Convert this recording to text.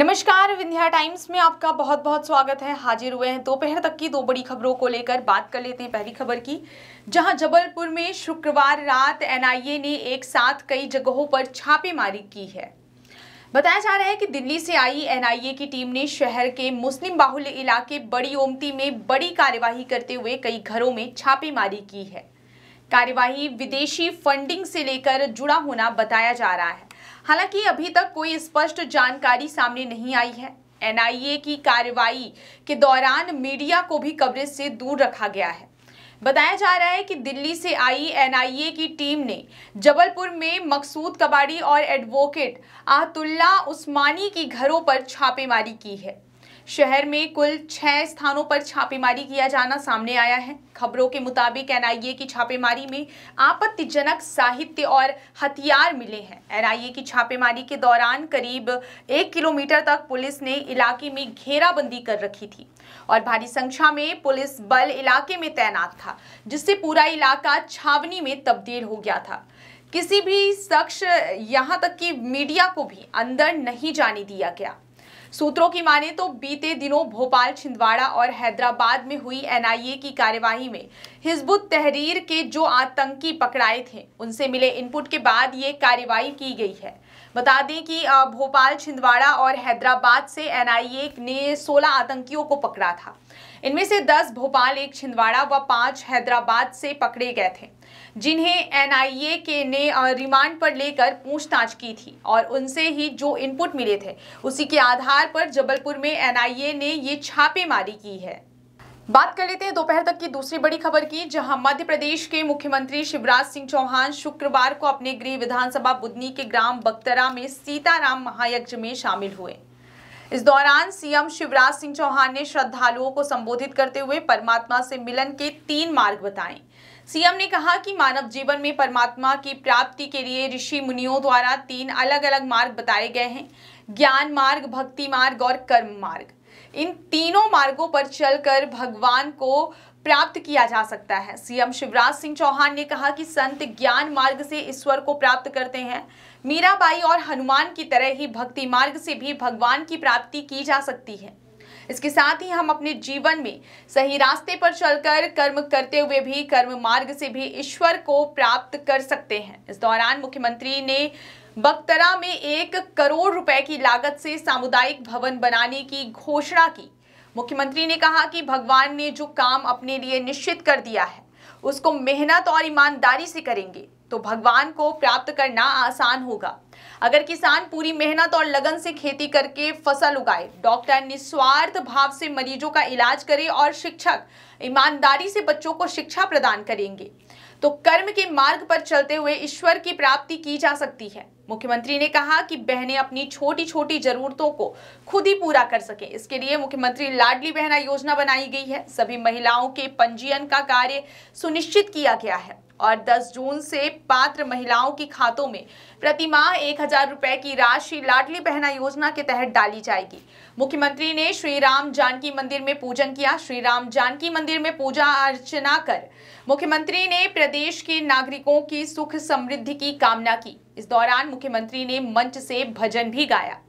नमस्कार विंध्या टाइम्स में आपका बहुत बहुत स्वागत है हाजिर हुए हैं दोपहर तक की दो बड़ी खबरों को लेकर बात कर लेते हैं पहली खबर की जहां जबलपुर में शुक्रवार रात एनआईए ने एक साथ कई जगहों पर छापेमारी की है बताया जा रहा है कि दिल्ली से आई एनआईए की टीम ने शहर के मुस्लिम बाहुल्य इलाके बड़ी ओमती में बड़ी कार्यवाही करते हुए कई घरों में छापेमारी की है कार्यवाही विदेशी फंडिंग से लेकर जुड़ा होना बताया जा रहा है हालांकि अभी तक कोई स्पष्ट जानकारी सामने नहीं आई है एनआईए की कार्रवाई के दौरान मीडिया को भी कवरेज से दूर रखा गया है बताया जा रहा है कि दिल्ली से आई एनआईए की टीम ने जबलपुर में मकसूद कबाड़ी और एडवोकेट आतुल्ला उस्मानी की घरों पर छापेमारी की है शहर में कुल छह स्थानों पर छापेमारी किया जाना सामने आया है खबरों के मुताबिक एनआईए की छापेमारी में आपत्तिजनक साहित्य और हथियार मिले हैं एनआईए की छापेमारी के दौरान करीब एक किलोमीटर तक पुलिस ने इलाके में घेराबंदी कर रखी थी और भारी संख्या में पुलिस बल इलाके में तैनात था जिससे पूरा इलाका छावनी में तब्दील हो गया था किसी भी शख्स यहाँ तक कि मीडिया को भी अंदर नहीं जाने दिया गया सूत्रों की माने तो बीते दिनों भोपाल छिंदवाड़ा और हैदराबाद में हुई एनआईए की कार्यवाही में हिजबुत तहरीर के जो आतंकी पकड़ाए थे उनसे मिले इनपुट के बाद ये कार्यवाही की गई है बता दें कि भोपाल छिंदवाड़ा और हैदराबाद से एनआईए ने 16 आतंकियों को पकड़ा था इनमें से 10 भोपाल एक छिंदवाड़ा व पाँच हैदराबाद से पकड़े गए थे जिन्हें एनआईए के ने रिमांड पर लेकर पूछताछ की थी और उनसे ही जो इनपुट मिले थे उसी के आधार पर जबलपुर में एनआईए ने ये छापेमारी की है बात कर लेते हैं दोपहर तक की दूसरी बड़ी खबर की जहां मध्य प्रदेश के मुख्यमंत्री शिवराज सिंह चौहान शुक्रवार को अपने गृह विधानसभा बुधनी के ग्राम बक्तरा में सीताराम महायज्ञ में शामिल हुए इस दौरान सीएम शिवराज सिंह चौहान ने श्रद्धालुओं को संबोधित करते हुए परमात्मा से मिलन के तीन मार्ग बताए सीएम ने कहा कि मानव जीवन में परमात्मा की प्राप्ति के लिए ऋषि मुनियों द्वारा तीन अलग अलग मार्ग बताए गए हैं ज्ञान मार्ग भक्ति मार्ग और कर्म मार्ग इन तीनों मार्गों पर चलकर भगवान को प्राप्त किया जा सकता है सीएम शिवराज सिंह चौहान ने कहा कि संत ज्ञान मार्ग से ईश्वर को प्राप्त करते हैं मीराबाई और हनुमान की तरह ही भक्ति मार्ग से भी भगवान की प्राप्ति की जा सकती है इसके साथ ही हम अपने जीवन में सही रास्ते पर चलकर कर्म करते हुए भी कर्म मार्ग से भी ईश्वर को प्राप्त कर सकते हैं इस दौरान मुख्यमंत्री ने बक्तरा में एक करोड़ रुपए की लागत से सामुदायिक भवन बनाने की घोषणा की मुख्यमंत्री ने कहा कि भगवान ने जो काम अपने लिए निश्चित कर दिया है उसको मेहनत और ईमानदारी से करेंगे तो भगवान को प्राप्त करना आसान होगा अगर किसान पूरी मेहनत और लगन से खेती करके फसल उगाए डॉक्टर निस्वार्थ भाव से मरीजों का इलाज करे और शिक्षक ईमानदारी से बच्चों को शिक्षा प्रदान करेंगे तो कर्म के मार्ग पर चलते हुए ईश्वर की प्राप्ति की जा सकती है मुख्यमंत्री ने कहा कि बहनें अपनी छोटी छोटी जरूरतों को खुद ही पूरा कर सके इसके लिए मुख्यमंत्री लाडली बहना योजना बनाई गई है सभी महिलाओं के पंजीयन का कार्य सुनिश्चित किया गया है और 10 जून से पात्र महिलाओं के खातों में प्रति माह एक हजार रुपए की राशि लाडली बहना योजना के तहत डाली जाएगी मुख्यमंत्री ने श्री राम जानकी मंदिर में पूजन किया श्री राम जानकी मंदिर में पूजा अर्चना कर मुख्यमंत्री ने प्रदेश के नागरिकों की सुख समृद्धि की कामना की इस दौरान मुख्यमंत्री ने मंच से भजन भी गाया